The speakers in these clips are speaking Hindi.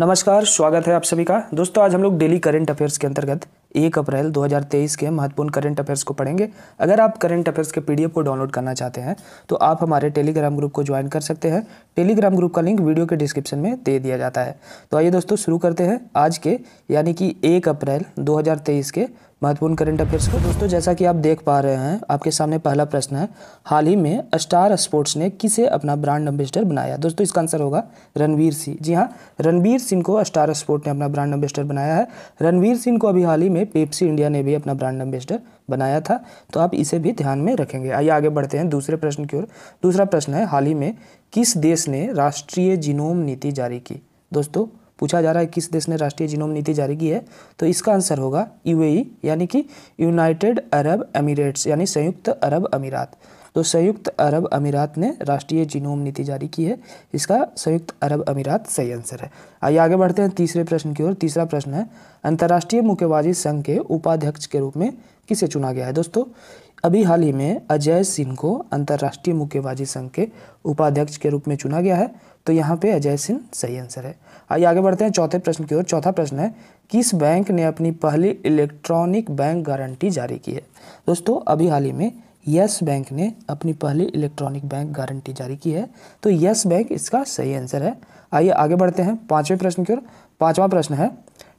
नमस्कार स्वागत है आप सभी का दोस्तों आज हम लोग डेली करंट अफेयर्स के अंतर्गत एक अप्रैल 2023 के महत्वपूर्ण करंट अफेयर्स को पढ़ेंगे अगर आप करंट अफेयर्स के पीडीएफ को डाउनलोड करना चाहते हैं तो आप हमारे टेलीग्राम ग्रुप को ज्वाइन कर सकते हैं टेलीग्राम ग्रुप का लिंक वीडियो के डिस्क्रिप्शन में दे दिया जाता है तो आइए दोस्तों शुरू करते हैं आज के यानी कि एक अप्रैल दो के महत्वपूर्ण करंट अफेयर्स को दोस्तों जैसा कि आप देख पा रहे हैं आपके सामने पहला प्रश्न है हाल ही में स्टार स्पोर्ट्स ने किसे अपना ब्रांड एम्बेसडर बनाया दोस्तों इसका आंसर होगा रणवीर सिंह जी हाँ रणवीर सिंह को स्टार स्पोर्ट ने अपना ब्रांड एम्बेसडर बनाया है रणवीर सिंह को अभी हाल ही में पेप्सी इंडिया ने भी अपना ब्रांड एम्बेसडर बनाया था तो आप इसे भी ध्यान में रखेंगे आइए आगे बढ़ते हैं दूसरे प्रश्न की ओर दूसरा प्रश्न है हाल ही में किस देश ने राष्ट्रीय जीनोम नीति जारी की दोस्तों पूछा जा रहा है किस देश ने राष्ट्रीय जीनोम नीति जारी की है तो इसका आंसर होगा यूएई यानी कि यूनाइटेड अरब अमीरेट्स यानी संयुक्त अरब अमीरात तो संयुक्त अरब अमीरात ने राष्ट्रीय जीनोम नीति जारी की है इसका संयुक्त अरब अमीरात सही आंसर है आइए आगे बढ़ते हैं तीसरे प्रश्न की ओर तीसरा प्रश्न है अंतर्राष्ट्रीय मुक्केबाजी संघ के उपाध्यक्ष के रूप में किसे चुना गया है दोस्तों अभी हाल ही में अजय सिंह को अंतर्राष्ट्रीय मुक्केबाजी संघ के उपाध्यक्ष के रूप में चुना गया है तो यहाँ पे अजय सिंह सही आंसर है आइए आगे बढ़ते हैं चौथे प्रश्न की ओर चौथा प्रश्न है किस बैंक ने अपनी पहली इलेक्ट्रॉनिक बैंक गारंटी जारी की है दोस्तों अभी हाल ही में यस बैंक ने अपनी पहली इलेक्ट्रॉनिक बैंक गारंटी जारी की है तो यस बैंक इसका सही आंसर है आइए आगे बढ़ते हैं पाँचवें प्रश्न की ओर पाँचवा प्रश्न है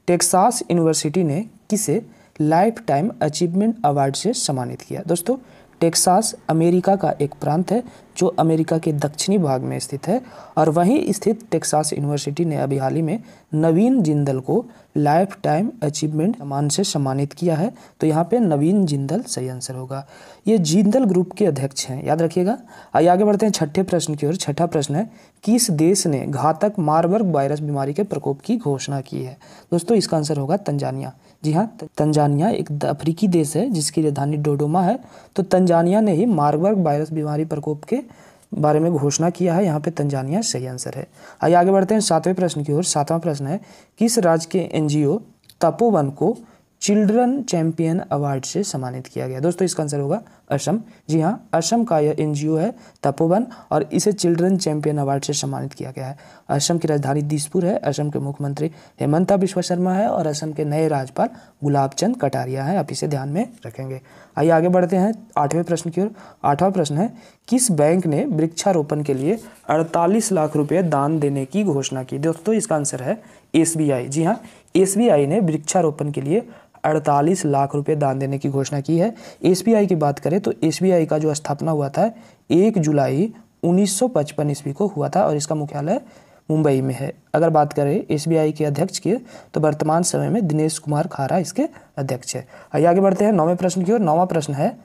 टेक्सास यूनिवर्सिटी ने किसे लाइफ टाइम अचीवमेंट अवार्ड से सम्मानित किया दोस्तों टेक्सास अमेरिका का एक प्रांत है जो अमेरिका के दक्षिणी भाग में स्थित है और वहीं स्थित टेक्सास यूनिवर्सिटी ने अभी हाल ही में नवीन जिंदल को लाइफ टाइम अचीवमेंट सम्मान से सम्मानित किया है तो यहाँ पे नवीन जिंदल सही आंसर होगा ये जिंदल ग्रुप के अध्यक्ष हैं याद रखिएगा आइए आगे बढ़ते हैं छठे प्रश्न की ओर छठा प्रश्न है किस देश ने घातक मार्बर्ग वायरस बीमारी के प्रकोप की घोषणा की है दोस्तों इसका आंसर होगा तंजानिया जी हाँ तंजानिया एक अफ्रीकी देश है जिसकी राजधानी डोडोमा है तो तंजानिया ने ही मार्बर्ग वायरस बीमारी प्रकोप के बारे में घोषणा किया है यहाँ पे तंजानिया सही आंसर है आइए आगे बढ़ते हैं सातवें प्रश्न की ओर सातवां प्रश्न है किस राज्य के एनजीओ तपोवन को चिल्ड्रन चैंपियन अवार्ड से सम्मानित किया गया दोस्तों इसका आंसर होगा असम जी हाँ असम का यह एन है तपोवन और इसे चिल्ड्रन चैंपियन अवार्ड से सम्मानित किया गया है असम की राजधानी दिसपुर है असम के मुख्यमंत्री हेमंता बिश्व शर्मा है और असम के नए राज्यपाल गुलाब चंद कटारिया है आप इसे ध्यान में रखेंगे आइए आगे बढ़ते हैं आठवें प्रश्न की ओर आठवां प्रश्न है किस बैंक ने वृक्षारोपण के लिए अड़तालीस लाख रुपये दान देने की घोषणा की दोस्तों इसका आंसर है एस जी हाँ एस ने वृक्षारोपण के लिए अड़तालीस लाख रुपये दान देने की घोषणा की है एस की बात करें तो एस का जो स्थापना हुआ था एक जुलाई 1955 ईस्वी को हुआ था और इसका मुख्यालय मुंबई में है अगर बात करें एस के अध्यक्ष की तो वर्तमान समय में दिनेश कुमार खारा इसके अध्यक्ष है आइए आगे बढ़ते हैं नौवें प्रश्न की ओर नौवा प्रश्न है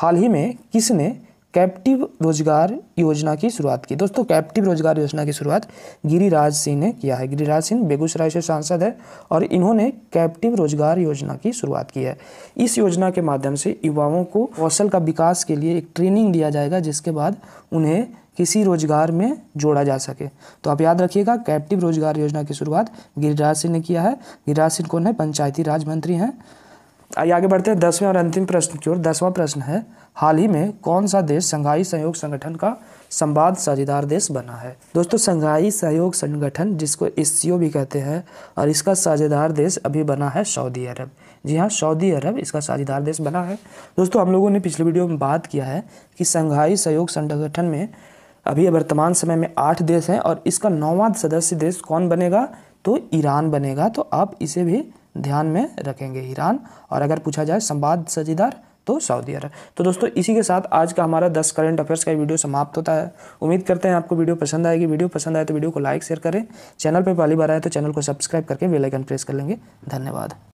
हाल ही में किसने कैप्टिव रोजगार योजना की शुरुआत की दोस्तों कैप्टिव रोजगार योजना की शुरुआत गिरिराज सिंह ने किया है गिरिराज सिंह बेगूसराय से सांसद है और इन्होंने कैप्टिव रोजगार योजना की शुरुआत की है इस योजना के माध्यम से युवाओं को कौशल का विकास के लिए एक ट्रेनिंग दिया जाएगा जिसके बाद उन्हें किसी रोजगार में जोड़ा जा सके तो आप याद रखिएगा कैप्टिव रोजगार योजना की शुरुआत गिरिराज सिंह ने किया है गिरिराज सिंह कौन है पंचायती राज मंत्री हैं आइए आगे बढ़ते हैं दसवें और अंतिम प्रश्न की ओर दसवां प्रश्न है हाल ही में कौन सा देश संघाई सहयोग संगठन का संवाद साझेदार देश बना है दोस्तों संघाई सहयोग संगठन जिसको एस भी कहते हैं और इसका साझेदार देश अभी बना है सऊदी अरब जी हाँ सऊदी अरब इसका साझेदार देश बना है दोस्तों हम लोगों ने पिछले वीडियो में बात किया है कि संघाई सहयोग संगठन में अभी वर्तमान समय में आठ देश हैं और इसका नौवां सदस्य देश कौन बनेगा तो ईरान बनेगा तो आप इसे भी ध्यान में रखेंगे ईरान और अगर पूछा जाए संवाद सजीदार तो सऊदी अरब तो दोस्तों इसी के साथ आज का हमारा 10 करंट अफेयर्स का वीडियो समाप्त होता है उम्मीद करते हैं आपको वीडियो पसंद आएगी वीडियो पसंद आए तो वीडियो को लाइक शेयर करें चैनल पर पहली बार आए तो चैनल को सब्सक्राइब करके वेलाइकन प्रेस कर लेंगे धन्यवाद